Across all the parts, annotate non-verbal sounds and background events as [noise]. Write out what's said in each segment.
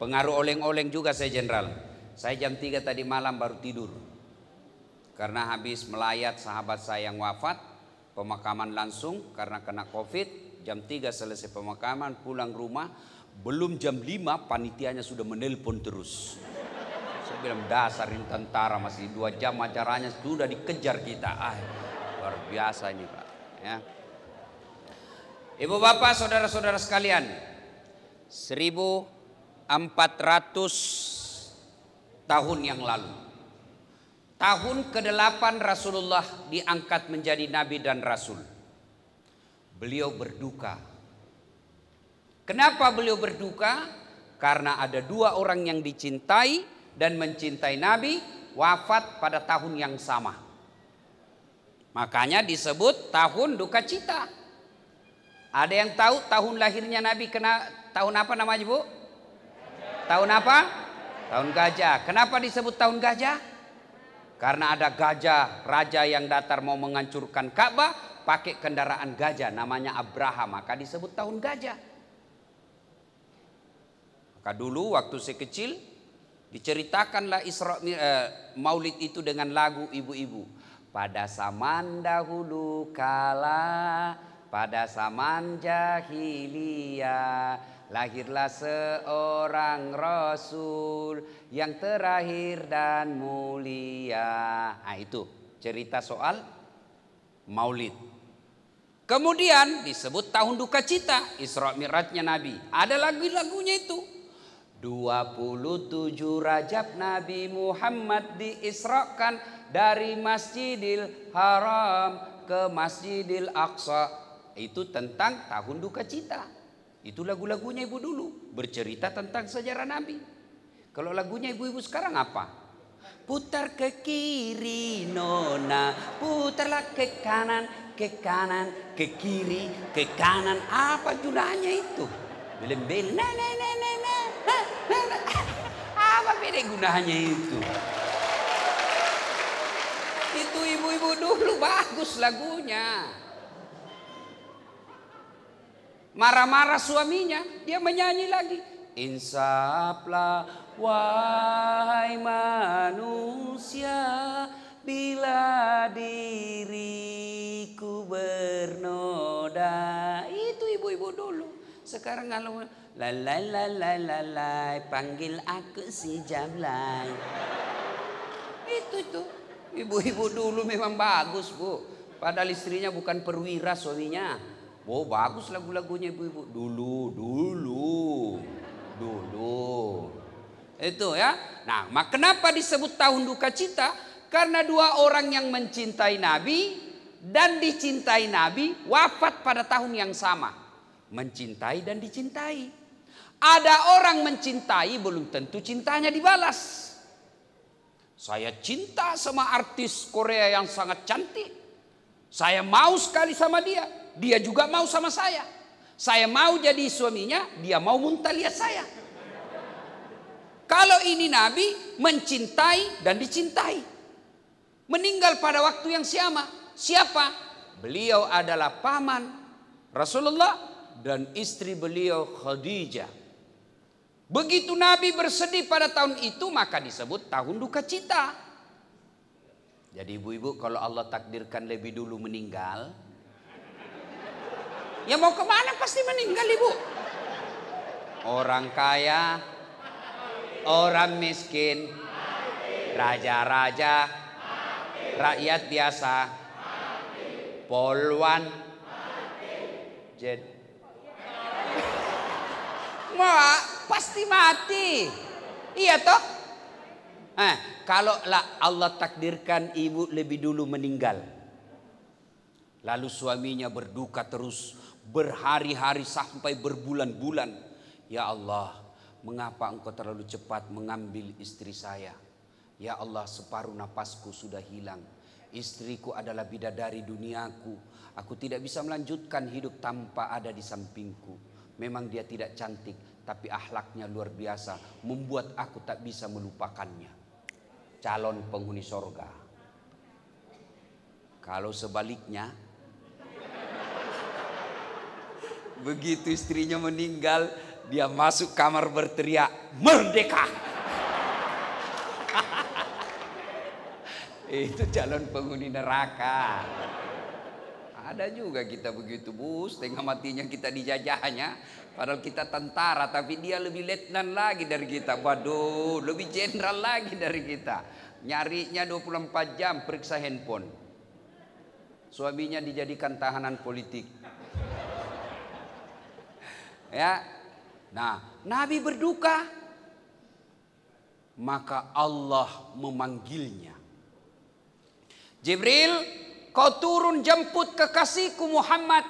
Pengaruh oleng-oleng juga saya jenderal. Saya jam 3 tadi malam baru tidur. Karena habis melayat sahabat saya yang wafat, pemakaman langsung karena kena covid. Jam 3 selesai pemakaman, pulang rumah. Belum jam 5, panitianya sudah menelpon terus. Saya bilang, dasar ini tentara masih dua jam acaranya sudah dikejar kita. Ah, luar biasa ini Pak. Ya. Ibu bapak, saudara-saudara sekalian, 1000 400 tahun yang lalu. Tahun ke-8 Rasulullah diangkat menjadi nabi dan rasul. Beliau berduka. Kenapa beliau berduka? Karena ada dua orang yang dicintai dan mencintai nabi wafat pada tahun yang sama. Makanya disebut tahun duka cita. Ada yang tahu tahun lahirnya nabi kena tahun apa namanya, Bu? Tahun apa? Tahun gajah. Kenapa disebut tahun gajah? Karena ada gajah, raja yang datar mau menghancurkan Ka'bah, pakai kendaraan gajah namanya Abraham, maka disebut tahun gajah. Maka dulu waktu saya kecil diceritakanlah Isra eh, Maulid itu dengan lagu ibu-ibu. Pada zaman dahulu kala, pada zaman jahiliyah Lahirlah seorang rasul yang terakhir dan mulia. Nah, itu cerita soal maulid. Kemudian disebut tahun duka cita Isra Mi'rajnya Nabi. Ada lagu-lagunya itu. 27 Rajab Nabi Muhammad diisrakan dari Masjidil Haram ke Masjidil Aqsa. Itu tentang tahun duka cita. Itu lagu-lagunya ibu dulu bercerita tentang sejarah Nabi. Kalau lagunya ibu-ibu sekarang apa? Putar ke kiri nona, putarlah ke kanan, ke kanan, ke kiri, ke kanan. Apa gunanya itu? belen Nah, nah, nah, nah, nah. Apa beda gunanya itu? Itu ibu-ibu dulu bagus lagunya. Marah-marah suaminya, dia menyanyi lagi. Insaplah wahai manusia bila diriku bernoda. Itu ibu-ibu dulu. Sekarang kalau lalai lalai lalai panggil aku si lain. itu itu. Ibu-ibu dulu memang bagus, Bu. Padahal istrinya bukan perwira suaminya. Oh bagus lagu-lagunya ibu-ibu. Dulu, dulu, dulu. Itu ya. Nah, mak kenapa disebut tahun duka cita? Karena dua orang yang mencintai Nabi dan dicintai Nabi wafat pada tahun yang sama. Mencintai dan dicintai. Ada orang mencintai belum tentu cintanya dibalas. Saya cinta sama artis Korea yang sangat cantik. Saya mau sekali sama dia. Dia juga mau sama saya. Saya mau jadi suaminya, dia mau muntah lihat saya. Kalau ini Nabi mencintai dan dicintai. Meninggal pada waktu yang sama. Siapa? Beliau adalah paman Rasulullah dan istri beliau Khadijah. Begitu Nabi bersedih pada tahun itu maka disebut tahun duka cita. Jadi ibu-ibu kalau Allah takdirkan lebih dulu meninggal, Ya mau kemana pasti meninggal ibu. Orang kaya, orang miskin, raja-raja, rakyat biasa, polwan, jen, Mau pasti mati. Iya toh? Eh, kalau lah Allah takdirkan ibu lebih dulu meninggal. Lalu suaminya berduka terus berhari-hari sampai berbulan-bulan. Ya Allah, mengapa engkau terlalu cepat mengambil istri saya? Ya Allah, separuh napasku sudah hilang. Istriku adalah bidadari duniaku. Aku tidak bisa melanjutkan hidup tanpa ada di sampingku. Memang dia tidak cantik, tapi akhlaknya luar biasa. Membuat aku tak bisa melupakannya. Calon penghuni sorga. Kalau sebaliknya, Begitu istrinya meninggal, dia masuk kamar berteriak, merdeka. [laughs] Itu calon penghuni neraka. Ada juga kita begitu bus, tengah matinya kita dijajahnya. Padahal kita tentara, tapi dia lebih letnan lagi dari kita. Waduh, lebih jenderal lagi dari kita. Nyarinya 24 jam, periksa handphone. Suaminya dijadikan tahanan politik. Ya. Nah, Nabi berduka. Maka Allah memanggilnya. Jibril, kau turun jemput kekasihku Muhammad.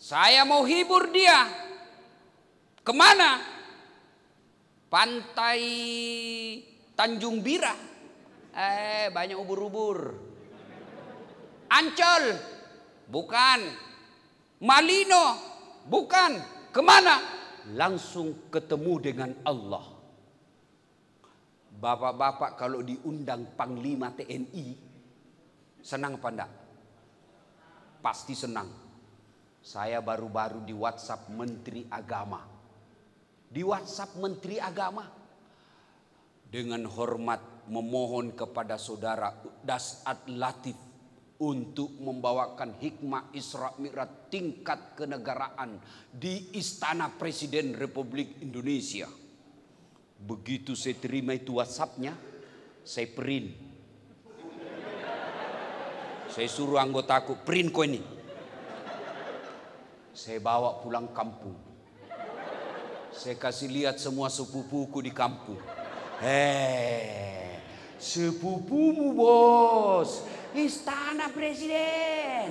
Saya mau hibur dia. Kemana? Pantai Tanjung Bira. Eh, banyak ubur-ubur. Ancol. Bukan. Malino. Bukan. Kemana? Langsung ketemu dengan Allah. Bapak-bapak kalau diundang Panglima TNI, senang apa enggak? Pasti senang. Saya baru-baru di WhatsApp Menteri Agama. Di WhatsApp Menteri Agama. Dengan hormat memohon kepada saudara Dasat Latif untuk membawakan hikmah Isra Mi'raj tingkat kenegaraan di Istana Presiden Republik Indonesia. Begitu saya terima itu WhatsAppnya, saya print. Saya suruh anggota aku print kau ini. Saya bawa pulang kampung. Saya kasih lihat semua sepupuku di kampung. Hei, sepupumu bos, Istana presiden.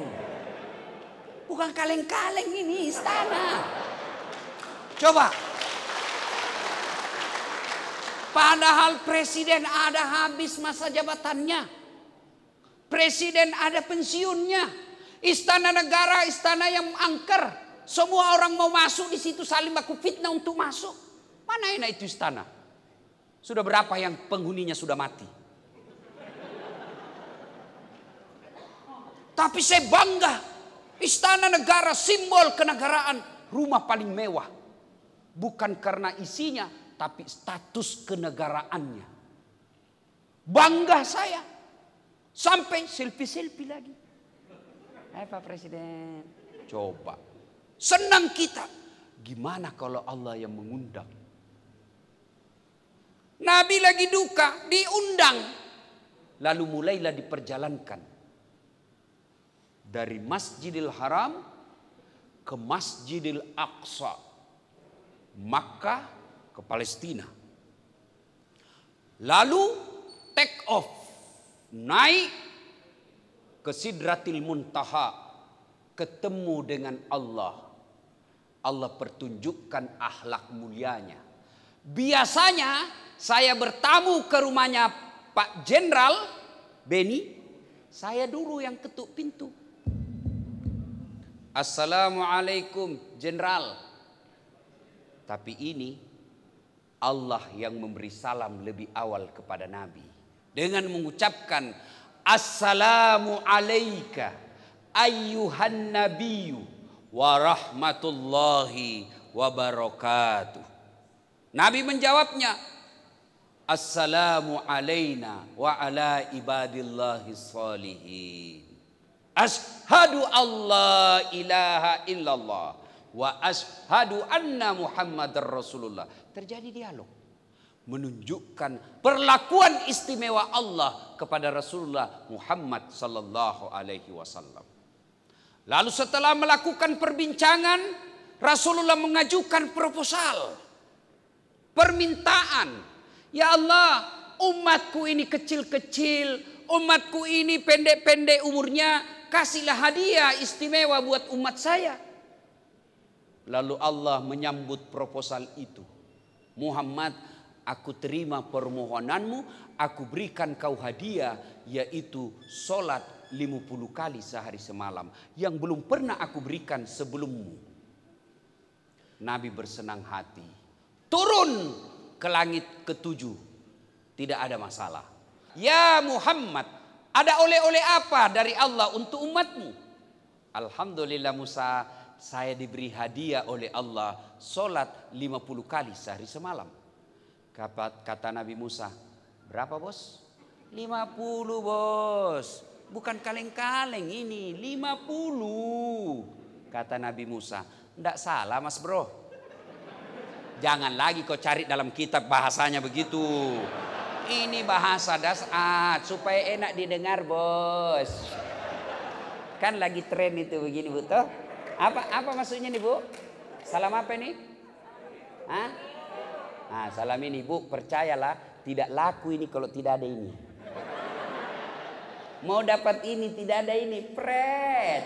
Bukan kaleng-kaleng ini istana. Coba. Padahal presiden ada habis masa jabatannya. Presiden ada pensiunnya. Istana negara, istana yang angker. Semua orang mau masuk di situ saling baku fitnah untuk masuk. Mana enak itu istana? Sudah berapa yang penghuninya sudah mati? Tapi saya bangga. Istana negara simbol kenegaraan, rumah paling mewah. Bukan karena isinya, tapi status kenegaraannya. Bangga saya. Sampai selfie-selfie lagi. Hai eh, Pak Presiden. Coba. Senang kita. Gimana kalau Allah yang mengundang? Nabi lagi duka, diundang. Lalu mulailah diperjalankan dari Masjidil Haram ke Masjidil Aqsa, Makkah ke Palestina. Lalu take off, naik ke Sidratil Muntaha, ketemu dengan Allah. Allah pertunjukkan akhlak mulianya. Biasanya saya bertamu ke rumahnya Pak Jenderal Beni, saya dulu yang ketuk pintu. Assalamualaikum Jenderal. Tapi ini Allah yang memberi salam lebih awal kepada Nabi. Dengan mengucapkan Assalamu alayka ayyuhan nabiyyu wa rahmatullahi wa barakatuh. Nabi menjawabnya, Assalamu alayna wa ala ibadillahi salihin. Ashadu Allah ilaha illallah. Wa ashadu anna Muhammad Rasulullah. Terjadi dialog. Menunjukkan perlakuan istimewa Allah kepada Rasulullah Muhammad Sallallahu Alaihi Wasallam. Lalu setelah melakukan perbincangan, Rasulullah mengajukan proposal. Permintaan. Ya Allah, umatku ini kecil-kecil, umatku ini pendek-pendek umurnya, kasihlah hadiah istimewa buat umat saya. Lalu Allah menyambut proposal itu. Muhammad, aku terima permohonanmu, aku berikan kau hadiah yaitu solat 50 kali sehari semalam yang belum pernah aku berikan sebelummu. Nabi bersenang hati. Turun ke langit ketujuh. Tidak ada masalah. Ya Muhammad, ada oleh-oleh apa dari Allah untuk umatmu? Alhamdulillah Musa, saya diberi hadiah oleh Allah solat 50 kali sehari semalam. Kata, kata Nabi Musa, berapa bos? 50 bos. Bukan kaleng-kaleng ini, 50. Kata Nabi Musa, ndak salah mas bro. Jangan lagi kau cari dalam kitab bahasanya begitu. Ini bahasa dasar ah, supaya enak didengar, Bos. Kan lagi tren itu begini, Bu, toh? Apa apa maksudnya nih, Bu? Salam apa nih? Hah? Nah, salam ini, Bu, percayalah tidak laku ini kalau tidak ada ini. Mau dapat ini tidak ada ini, pret.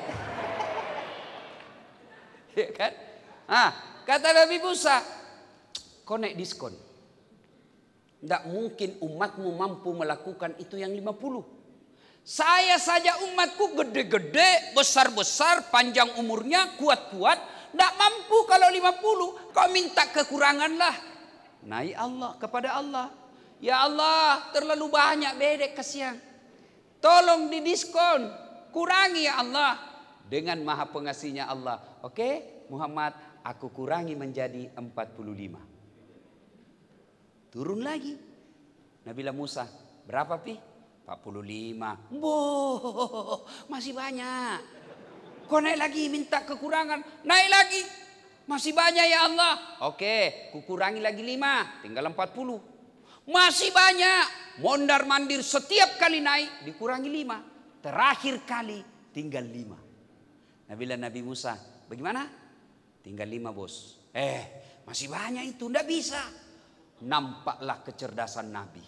[laughs] ya kan? Ah, kata Nabi Musa, konek diskon. Tidak mungkin umatmu mampu melakukan itu yang 50. Saya saja umatku gede-gede, besar-besar, panjang umurnya, kuat-kuat. Tidak mampu kalau 50. Kau minta kekuranganlah. Naik Allah kepada Allah. Ya Allah terlalu banyak bedek kasihan. Tolong didiskon. Kurangi ya Allah. Dengan maha pengasihnya Allah. Oke Muhammad aku kurangi menjadi 45. Turun lagi. Nabi Musa, berapa pi? 45. Bo, masih banyak. Kau naik lagi minta kekurangan. Naik lagi. Masih banyak ya Allah. Oke, kukurangi lagi 5. Tinggal 40. Masih banyak. Mondar mandir setiap kali naik dikurangi 5. Terakhir kali tinggal 5. Nabila Nabi Musa, bagaimana? Tinggal 5 bos. Eh, masih banyak itu. ndak bisa nampaklah kecerdasan Nabi.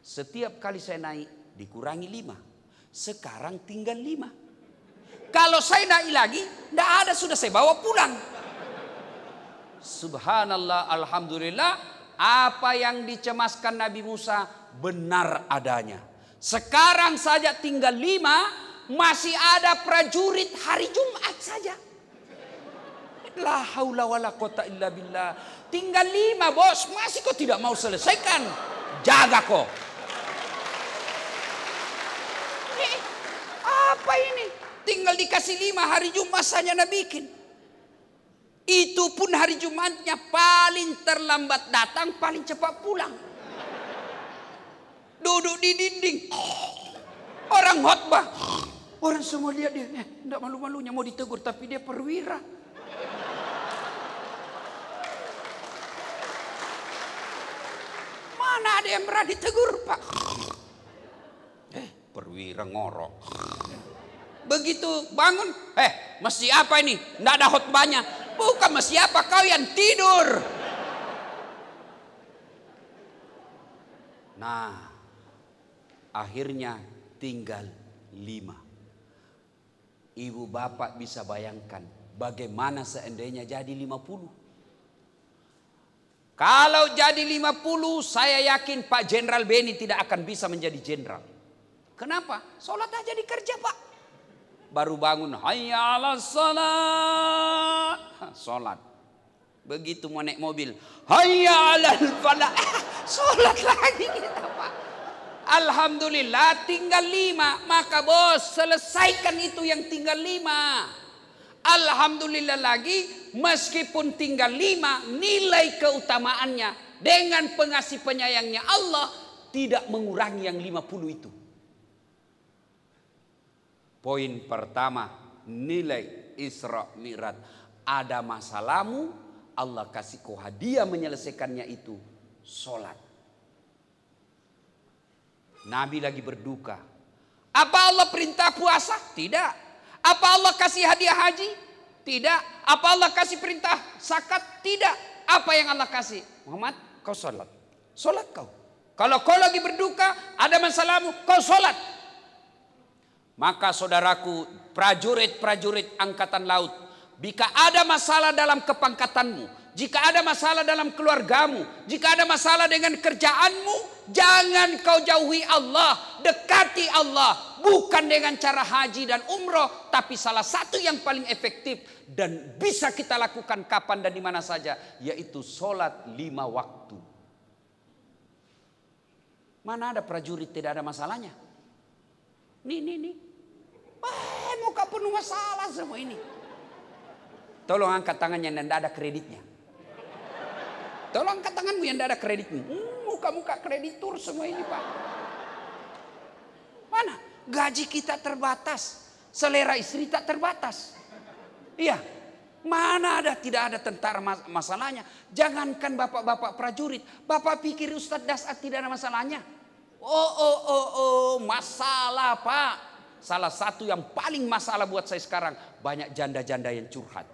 Setiap kali saya naik dikurangi lima. Sekarang tinggal lima. Kalau saya naik lagi, tidak ada sudah saya bawa pulang. Subhanallah, Alhamdulillah. Apa yang dicemaskan Nabi Musa benar adanya. Sekarang saja tinggal lima, masih ada prajurit hari Jumat saja. La haula wala kota illa billah. Tinggal lima bos, masih kok tidak mau selesaikan. Jaga kok. apa ini? Tinggal dikasih lima hari Jumat saja Nabi bikin. Itu pun hari Jumatnya paling terlambat datang, paling cepat pulang. Duduk di dinding. Orang khotbah. Orang semua lihat dia, eh, tidak malu-malunya mau ditegur tapi dia perwira. ada yang pernah ditegur pak eh perwira ngorok begitu bangun eh mesti apa ini ndak ada khutbahnya bukan mesti apa kau yang tidur nah akhirnya tinggal lima ibu bapak bisa bayangkan bagaimana seandainya jadi lima puluh kalau jadi 50 saya yakin Pak Jenderal Beni tidak akan bisa menjadi jenderal. Kenapa? Sholat aja dikerja Pak. Baru bangun. Hayya ala salat. Sholat. Begitu mau naik mobil. Hayya ala falah. Ah, sholat lagi kita Pak. Alhamdulillah tinggal lima. Maka bos selesaikan itu yang tinggal lima. Alhamdulillah lagi meskipun tinggal lima nilai keutamaannya dengan pengasih penyayangnya Allah tidak mengurangi yang lima puluh itu. Poin pertama nilai Isra Mi'raj. Ada masalahmu Allah kasih kau hadiah menyelesaikannya itu solat. Nabi lagi berduka. Apa Allah perintah puasa? Tidak. Apa Allah kasih hadiah haji? Tidak. Apa Allah kasih perintah zakat? Tidak. Apa yang Allah kasih? Muhammad, kau sholat. Sholat kau. Kalau kau lagi berduka, ada masalahmu, kau sholat. Maka saudaraku, prajurit-prajurit angkatan laut, jika ada masalah dalam kepangkatanmu, jika ada masalah dalam keluargamu, jika ada masalah dengan kerjaanmu, jangan kau jauhi Allah, dekati Allah, bukan dengan cara haji dan umroh, tapi salah satu yang paling efektif dan bisa kita lakukan kapan dan di mana saja, yaitu sholat lima waktu. Mana ada prajurit tidak ada masalahnya? Nih, nih, nih. Wah, eh, muka penuh masalah semua ini. Tolong angkat tangannya dan tidak ada kreditnya. Tolong angkat tanganmu yang tidak ada kreditmu. Hmm, muka-muka kreditur semua ini Pak. Mana? Gaji kita terbatas. Selera istri tak terbatas. Iya. Mana ada tidak ada tentara mas masalahnya. Jangankan bapak-bapak prajurit. Bapak pikir Ustadz dasar tidak ada masalahnya. Oh, oh, oh, oh. Masalah Pak. Salah satu yang paling masalah buat saya sekarang. Banyak janda-janda yang curhat.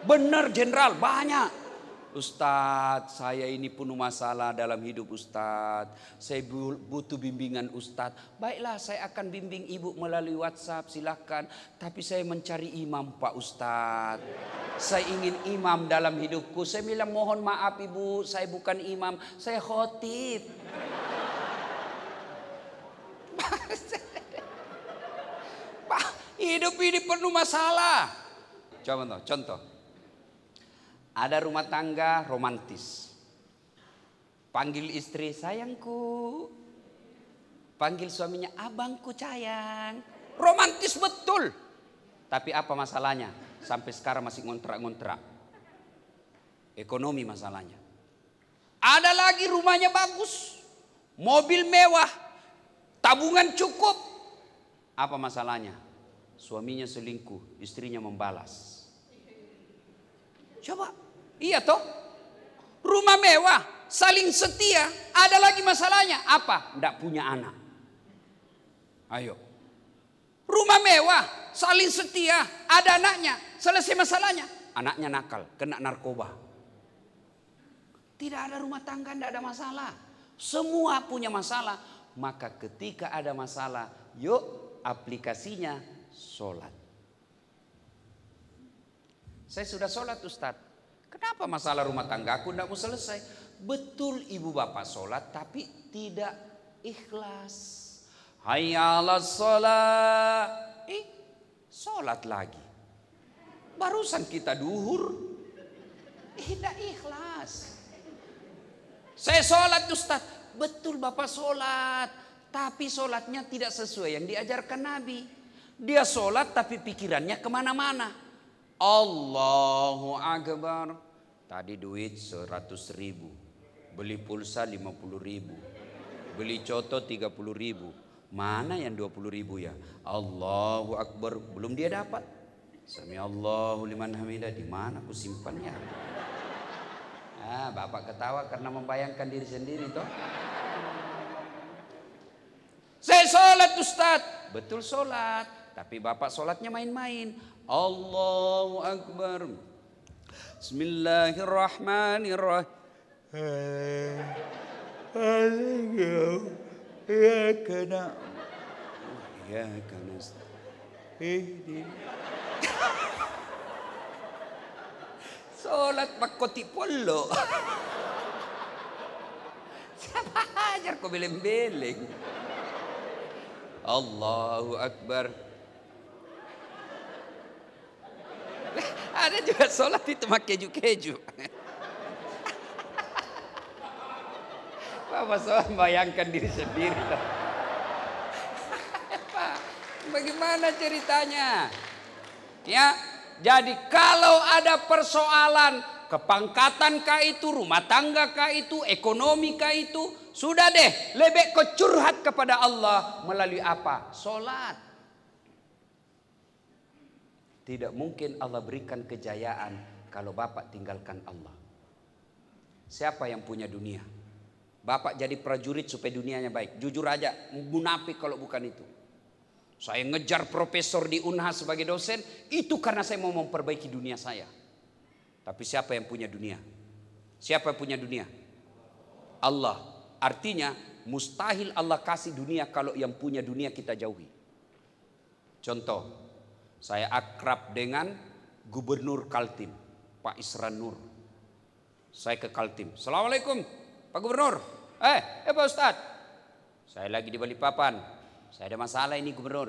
Benar jenderal, banyak. Ustadz, saya ini penuh masalah dalam hidup Ustadz. Saya butuh bimbingan Ustadz. Baiklah, saya akan bimbing ibu melalui WhatsApp, silahkan. Tapi saya mencari imam Pak Ustadz. Saya ingin imam dalam hidupku. Saya bilang mohon maaf ibu, saya bukan imam, saya khotib. [laughs] Pak, hidup ini penuh masalah. Contoh, contoh. Ada rumah tangga romantis. Panggil istri sayangku. Panggil suaminya abangku sayang. Romantis betul. Tapi apa masalahnya? Sampai sekarang masih ngontrak-ngontrak. Ekonomi masalahnya. Ada lagi rumahnya bagus. Mobil mewah. Tabungan cukup. Apa masalahnya? Suaminya selingkuh, istrinya membalas. Coba. Iya toh? Rumah mewah, saling setia, ada lagi masalahnya. Apa? Tidak punya anak. Ayo. Rumah mewah, saling setia, ada anaknya. Selesai masalahnya. Anaknya nakal, kena narkoba. Tidak ada rumah tangga, tidak ada masalah. Semua punya masalah. Maka ketika ada masalah, yuk aplikasinya sholat. Saya sudah sholat Ustaz. Kenapa masalah rumah tanggaku tidak mau selesai? Betul ibu bapak sholat tapi tidak ikhlas. Hayala sholat. Eh, sholat lagi. Barusan kita duhur. Eh, tidak ikhlas. Saya sholat Ustaz. Betul Bapak sholat. Tapi sholatnya tidak sesuai yang diajarkan Nabi. Dia sholat tapi pikirannya kemana-mana. Allahu Akbar. Tadi duit 100 ribu. Beli pulsa 50 ribu. Beli coto 30 ribu. Mana yang 20 ribu ya? Allahu Akbar. Belum dia dapat. Sami Allahu liman hamidah. Di mana aku simpannya? Ah, Bapak ketawa karena membayangkan diri sendiri toh. Saya sholat Ustaz. Betul sholat. Tapi bapak sholatnya main-main. Allahu Akbar. Bismillahirrahmanirrahim. Ya kena. Ya kena. Sholat pakoti polo. Siapa ajar kau beleng-beleng. Allahu Akbar. Ada juga sholat di tempat keju-keju. Pak Masalah bayangkan diri sendiri. bagaimana ceritanya? Ya, jadi kalau ada persoalan kepangkatan kah itu, rumah tangga kah itu, ekonomi kah itu, sudah deh, lebih kecurhat kepada Allah melalui apa? Sholat. Tidak mungkin Allah berikan kejayaan kalau Bapak tinggalkan Allah. Siapa yang punya dunia? Bapak jadi prajurit supaya dunianya baik. Jujur aja, munafik kalau bukan itu. Saya ngejar profesor di Unhas sebagai dosen, itu karena saya mau memperbaiki dunia saya. Tapi siapa yang punya dunia? Siapa yang punya dunia? Allah. Artinya mustahil Allah kasih dunia kalau yang punya dunia kita jauhi. Contoh, saya akrab dengan Gubernur Kaltim, Pak Isran Nur. Saya ke Kaltim. Assalamualaikum, Pak Gubernur. Eh, eh Pak Ustad. Saya lagi di Balikpapan. Saya ada masalah ini Gubernur.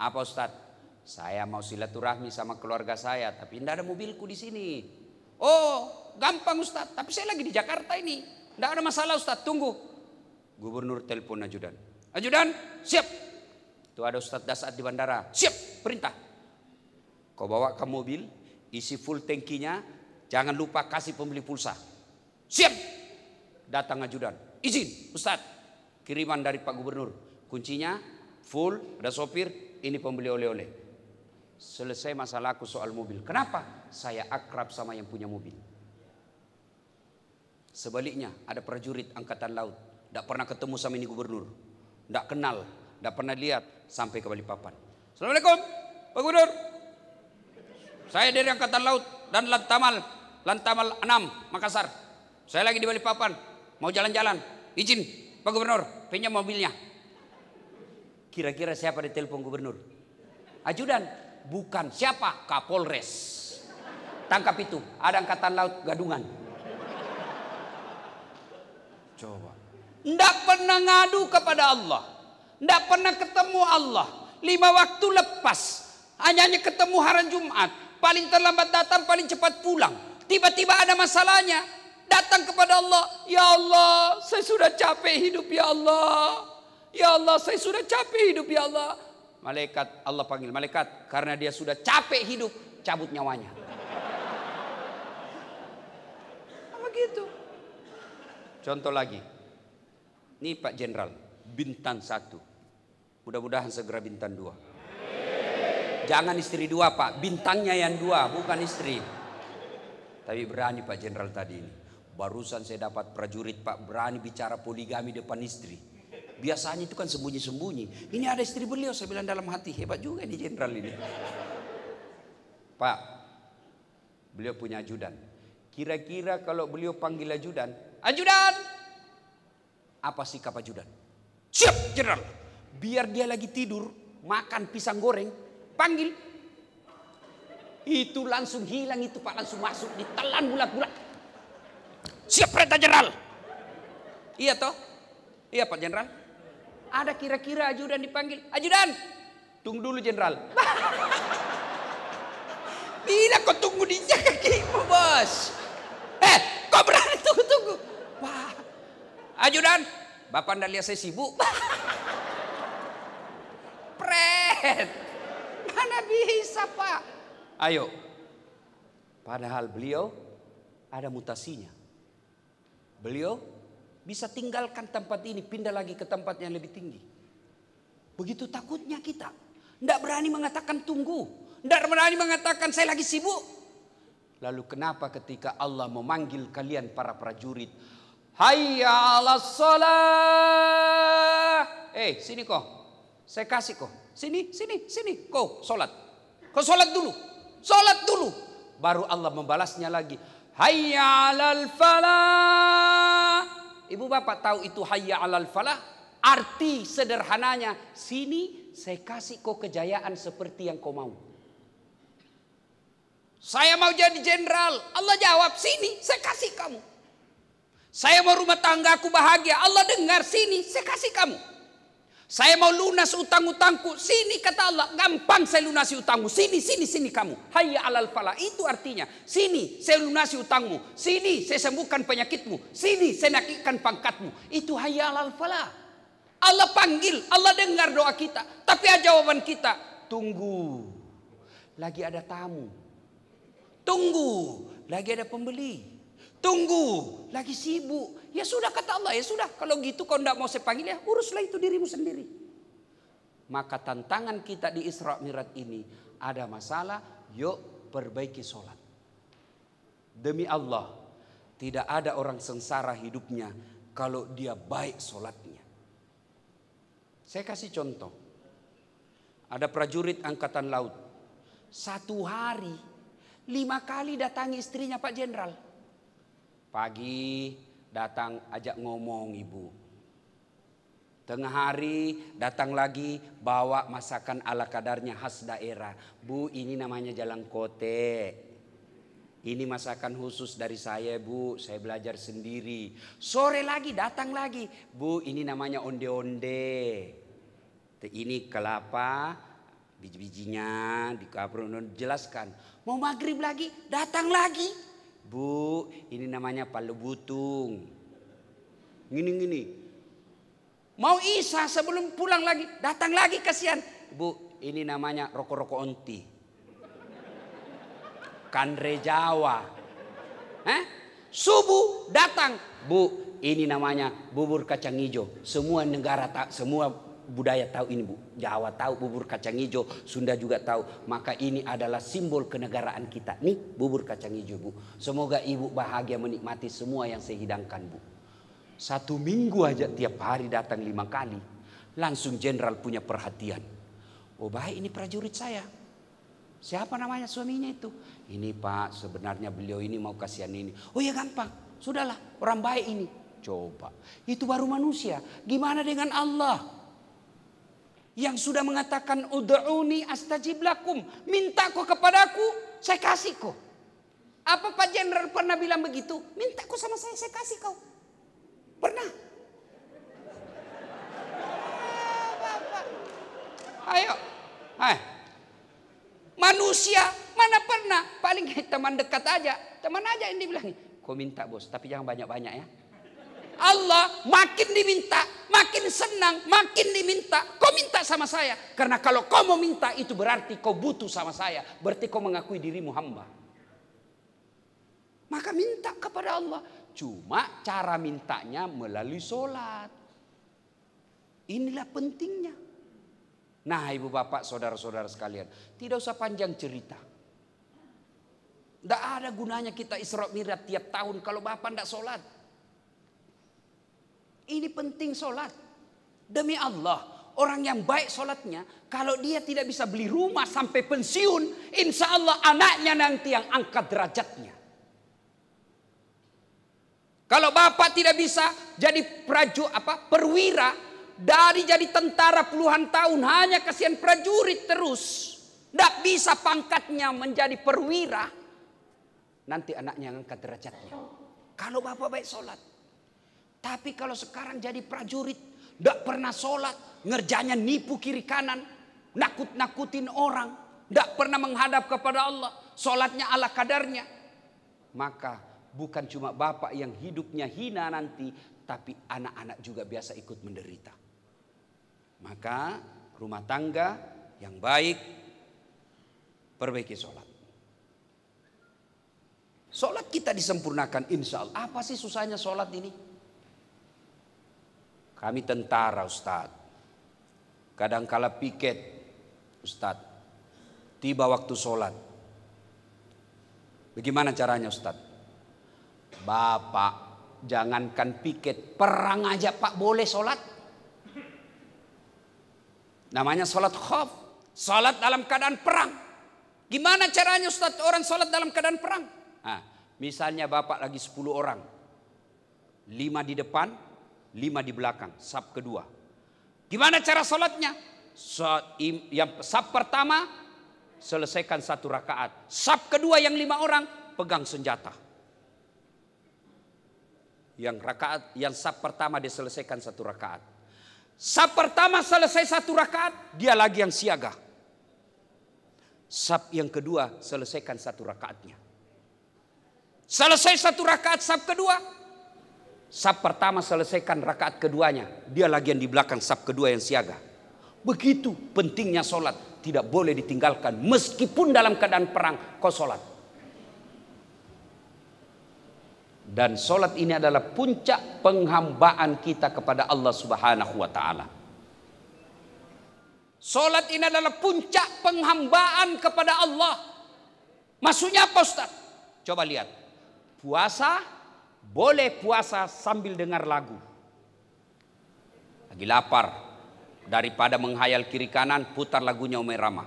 Apa Ustad? Saya mau silaturahmi sama keluarga saya, tapi tidak ada mobilku di sini. Oh, gampang Ustad. tapi saya lagi di Jakarta ini. Tidak ada masalah Ustad. tunggu. Gubernur telepon ajudan. Ajudan, siap. Itu ada Ustad Dasat di bandara. Siap, perintah. Kau bawa ke mobil, isi full tankinya, jangan lupa kasih pembeli pulsa. Siap. Datang ajudan. Izin, Ustaz. Kiriman dari Pak Gubernur. Kuncinya full, ada sopir, ini pembeli oleh-oleh. Selesai masalahku soal mobil. Kenapa? Saya akrab sama yang punya mobil. Sebaliknya, ada prajurit angkatan laut. Tidak pernah ketemu sama ini gubernur. Tidak kenal, tidak pernah lihat sampai ke Balikpapan. Assalamualaikum, Pak Gubernur. Saya dari Angkatan Laut dan Lantamal, Lantamal 6, Makassar. Saya lagi di Balikpapan, mau jalan-jalan. Izin, Pak Gubernur, pinjam mobilnya. Kira-kira siapa di telepon Gubernur? Ajudan? Bukan. Siapa? Kapolres. Tangkap itu, ada Angkatan Laut Gadungan. Coba. Tidak pernah ngadu kepada Allah. Tidak pernah ketemu Allah. Lima waktu lepas. Hanya, hanya ketemu hari Jumat paling terlambat datang, paling cepat pulang. Tiba-tiba ada masalahnya, datang kepada Allah, "Ya Allah, saya sudah capek hidup ya Allah. Ya Allah, saya sudah capek hidup ya Allah." Malaikat Allah panggil malaikat karena dia sudah capek hidup, cabut nyawanya. Apa gitu. Contoh lagi. Ini Pak Jenderal, bintang satu. Mudah-mudahan segera bintang dua. Jangan istri dua Pak, bintangnya yang dua, bukan istri. Tapi berani Pak Jenderal tadi ini. Barusan saya dapat prajurit Pak berani bicara poligami depan istri. Biasanya itu kan sembunyi-sembunyi. Ini ada istri beliau, saya bilang dalam hati. Hebat juga ini Jenderal ini. Pak, beliau punya ajudan. Kira-kira kalau beliau panggil ajudan, ajudan! Apa sikap ajudan? Siap, Jenderal! Biar dia lagi tidur, makan pisang goreng, Panggil. Itu langsung hilang itu Pak langsung masuk ditelan bulat-bulat. Siap perintah jenderal. Iya toh? Iya Pak Jenderal. Ada kira-kira ajudan dipanggil. Ajudan, tunggu dulu Jenderal. [laughs] Bila kau tunggu di kakimu bos. Eh, kau berani tunggu-tunggu. Wah. Ajudan, Bapak anda lihat saya sibuk. [laughs] Pret mana bisa pak. Ayo. Padahal beliau ada mutasinya. Beliau bisa tinggalkan tempat ini, pindah lagi ke tempat yang lebih tinggi. Begitu takutnya kita. Tidak berani mengatakan tunggu. Tidak berani mengatakan saya lagi sibuk. Lalu kenapa ketika Allah memanggil kalian para prajurit. Hayya ala sholat. Eh sini kok. Saya kasih kok. Sini, sini, sini. Kau sholat. Kau sholat dulu. Sholat dulu. Baru Allah membalasnya lagi. Hayya alal falah. Ibu bapak tahu itu hayya alal falah? Arti sederhananya. Sini saya kasih kau kejayaan seperti yang kau mau. Saya mau jadi jenderal. Allah jawab, sini saya kasih kamu. Saya mau rumah tangga aku bahagia. Allah dengar, sini saya kasih kamu. Saya mau lunas utang-utangku. Sini kata Allah, gampang saya lunasi utangmu. Sini, sini, sini kamu. Hayya alal falah. Itu artinya, sini saya lunasi utangmu. Sini saya sembuhkan penyakitmu. Sini saya naikkan pangkatmu. Itu hayya alal falah. Allah panggil, Allah dengar doa kita. Tapi jawaban kita, tunggu. Lagi ada tamu. Tunggu, lagi ada pembeli. Tunggu, lagi sibuk. Ya sudah kata Allah, ya sudah. Kalau gitu kau tidak mau saya panggil ya, uruslah itu dirimu sendiri. Maka tantangan kita di Isra Mirat ini ada masalah, yuk perbaiki sholat. Demi Allah, tidak ada orang sengsara hidupnya kalau dia baik sholatnya. Saya kasih contoh. Ada prajurit angkatan laut. Satu hari, lima kali datangi istrinya Pak Jenderal. Pagi, datang ajak ngomong ibu. Tengah hari datang lagi bawa masakan ala kadarnya khas daerah. Bu ini namanya jalan kote. Ini masakan khusus dari saya bu, saya belajar sendiri. Sore lagi datang lagi, bu ini namanya onde-onde. Ini kelapa, biji-bijinya di jelaskan. Mau maghrib lagi, datang lagi. Bu, ini namanya palu butung. Gini-gini. Mau Isa sebelum pulang lagi, datang lagi kasihan. Bu, ini namanya rokok-rokok onti. Kanre Jawa. eh Subuh datang. Bu, ini namanya bubur kacang hijau. Semua negara tak semua budaya tahu ini Bu. Jawa tahu bubur kacang hijau, Sunda juga tahu. Maka ini adalah simbol kenegaraan kita. Nih bubur kacang hijau Bu. Semoga Ibu bahagia menikmati semua yang saya hidangkan Bu. Satu minggu aja tiap hari datang lima kali. Langsung jenderal punya perhatian. Oh baik ini prajurit saya. Siapa namanya suaminya itu? Ini pak sebenarnya beliau ini mau kasihan ini. Oh ya gampang. Sudahlah orang baik ini. Coba. Itu baru manusia. Gimana dengan Allah? yang sudah mengatakan ud'uni astajib lakum, minta kau kepadaku, saya kasih kau. Apa Pak Jenderal pernah bilang begitu? Minta kau sama saya, saya kasih kau. Pernah? Ayo. Hai. Manusia mana pernah paling teman dekat aja, teman aja yang dibilang, "Kau minta, Bos, tapi jangan banyak-banyak ya." Allah makin diminta, makin senang, makin diminta. Kau minta sama saya. Karena kalau kau mau minta itu berarti kau butuh sama saya. Berarti kau mengakui dirimu hamba. Maka minta kepada Allah. Cuma cara mintanya melalui sholat. Inilah pentingnya. Nah ibu bapak saudara-saudara sekalian. Tidak usah panjang cerita. Tidak ada gunanya kita Isra mirat tiap tahun kalau Bapak tidak sholat. Ini penting sholat. Demi Allah, orang yang baik sholatnya, kalau dia tidak bisa beli rumah sampai pensiun, insya Allah anaknya nanti yang angkat derajatnya. Kalau bapak tidak bisa jadi praju apa perwira dari jadi tentara puluhan tahun hanya kasihan prajurit terus. Tidak bisa pangkatnya menjadi perwira. Nanti anaknya yang angkat derajatnya. Kalau bapak baik sholat. Tapi kalau sekarang jadi prajurit, tidak pernah sholat, ngerjanya nipu kiri kanan, nakut-nakutin orang, tidak pernah menghadap kepada Allah, sholatnya ala kadarnya. Maka bukan cuma bapak yang hidupnya hina nanti, tapi anak-anak juga biasa ikut menderita. Maka rumah tangga yang baik, perbaiki sholat. Sholat kita disempurnakan insya Allah. Apa sih susahnya sholat ini? Kami tentara Ustadz. Kadangkala piket Ustadz. Tiba waktu sholat. Bagaimana caranya Ustadz? Bapak, jangankan piket, perang aja Pak boleh sholat. Namanya sholat khaf. Sholat dalam keadaan perang. Gimana caranya Ustadz orang sholat dalam keadaan perang? Nah, misalnya Bapak lagi 10 orang. 5 di depan, lima di belakang, sab kedua. Gimana cara sholatnya? Yang sab pertama selesaikan satu rakaat. Sab kedua yang lima orang pegang senjata. Yang rakaat, yang sab pertama diselesaikan satu rakaat. Sab pertama selesai satu rakaat, dia lagi yang siaga. Sab yang kedua selesaikan satu rakaatnya. Selesai satu rakaat sab kedua, Sab pertama selesaikan rakaat keduanya. Dia lagi yang di belakang sab kedua yang siaga. Begitu pentingnya solat Tidak boleh ditinggalkan. Meskipun dalam keadaan perang kau sholat. Dan solat ini adalah puncak penghambaan kita kepada Allah subhanahu wa ta'ala. Sholat ini adalah puncak penghambaan kepada Allah. Maksudnya apa Ustaz? Coba lihat. Puasa, boleh puasa sambil dengar lagu. Lagi lapar, daripada menghayal kiri kanan, putar lagunya Umay Rama.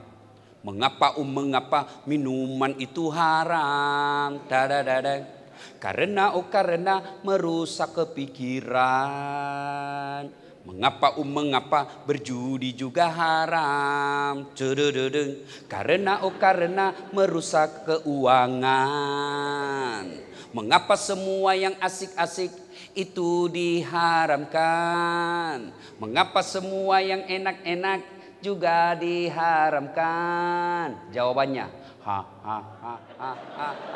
Mengapa um mengapa minuman itu haram? Dadadada. Karena oh karena merusak kepikiran. Mengapa um mengapa berjudi juga haram? Cudududung. Karena oh karena merusak keuangan. Mengapa semua yang asik-asik itu diharamkan? Mengapa semua yang enak-enak juga diharamkan? Jawabannya, ha ha ha ha ha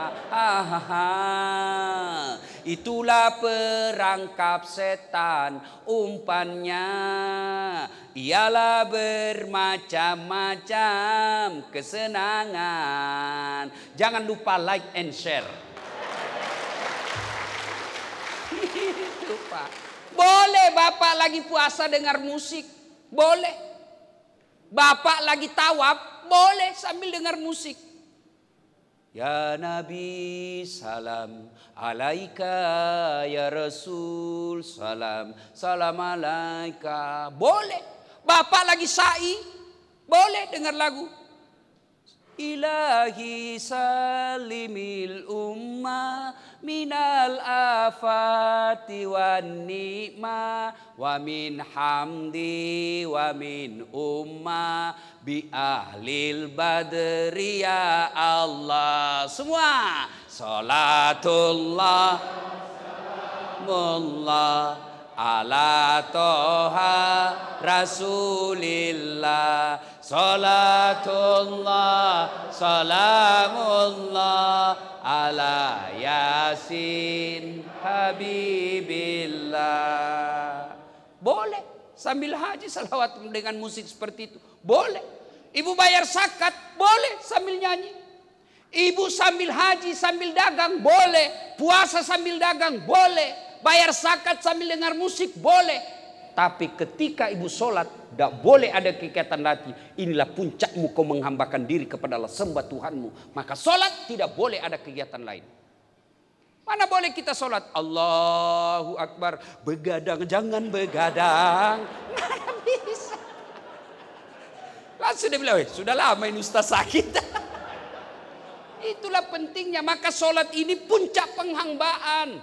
ha ha ha Itulah perangkap setan umpannya Ialah bermacam-macam kesenangan Jangan lupa like and share gitu Pak. Boleh Bapak lagi puasa dengar musik. Boleh. Bapak lagi tawaf. Boleh sambil dengar musik. Ya Nabi salam alaika ya Rasul salam salam alaika. Boleh. Bapak lagi sa'i. Boleh dengar lagu ilahi salimil umma minal afati wan nikma wa min hamdi wa min umma bi ahlil badri ya Allah semua salatullah mullah ala toha rasulillah Salatullah Salamullah Ala Yasin Habibillah Boleh sambil haji salawat dengan musik seperti itu Boleh Ibu bayar zakat Boleh sambil nyanyi Ibu sambil haji sambil dagang Boleh Puasa sambil dagang Boleh Bayar zakat sambil dengar musik Boleh Tapi ketika ibu sholat tidak boleh ada kegiatan hati. Inilah puncakmu kau menghambakan diri kepada Allah. Sembah Tuhanmu. Maka solat tidak boleh ada kegiatan lain. Mana boleh kita solat? Allahu Akbar. Begadang, jangan begadang. Mana bisa. Langsung dia bilang, sudah lama ini Ustaz sakit. [laughs] Itulah pentingnya. Maka solat ini puncak penghambaan.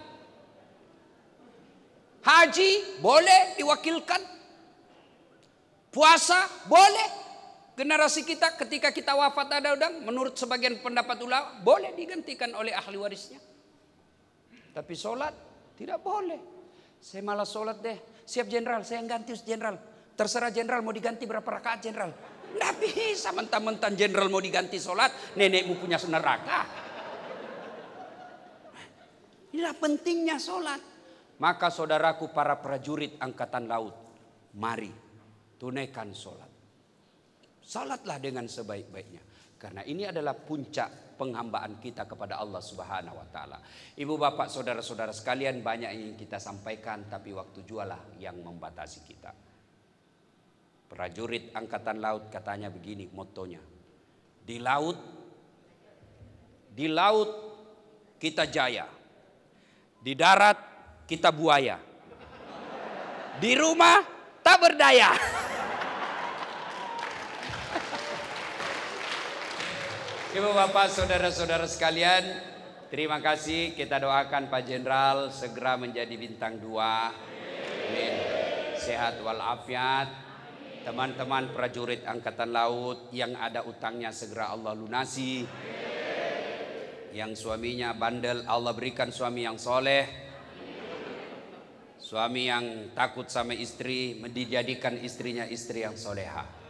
Haji boleh diwakilkan Puasa boleh. Generasi kita ketika kita wafat ada udang, menurut sebagian pendapat ulama, boleh digantikan oleh ahli warisnya. Tapi sholat tidak boleh. Saya malah sholat deh. Siap jenderal, saya yang ganti jenderal. Terserah jenderal mau diganti berapa rakaat jenderal. Tidak bisa mentah-mentah jenderal mau diganti sholat, nenekmu punya neraka. Inilah pentingnya sholat. Maka saudaraku para prajurit angkatan laut, mari tunaikan sholat. sholatlah dengan sebaik-baiknya. Karena ini adalah puncak penghambaan kita kepada Allah Subhanahu wa taala. Ibu bapak, saudara-saudara sekalian, banyak yang ingin kita sampaikan tapi waktu jualah yang membatasi kita. Prajurit angkatan laut katanya begini motonya. Di laut di laut kita jaya. Di darat kita buaya. Di rumah tak berdaya. [laughs] Ibu bapak saudara-saudara sekalian Terima kasih kita doakan Pak Jenderal segera menjadi bintang dua Amin Sehat walafiat Teman-teman prajurit angkatan laut yang ada utangnya segera Allah lunasi. Yang suaminya bandel Allah berikan suami yang soleh. Suami yang takut sama istri dijadikan istrinya istri yang soleha.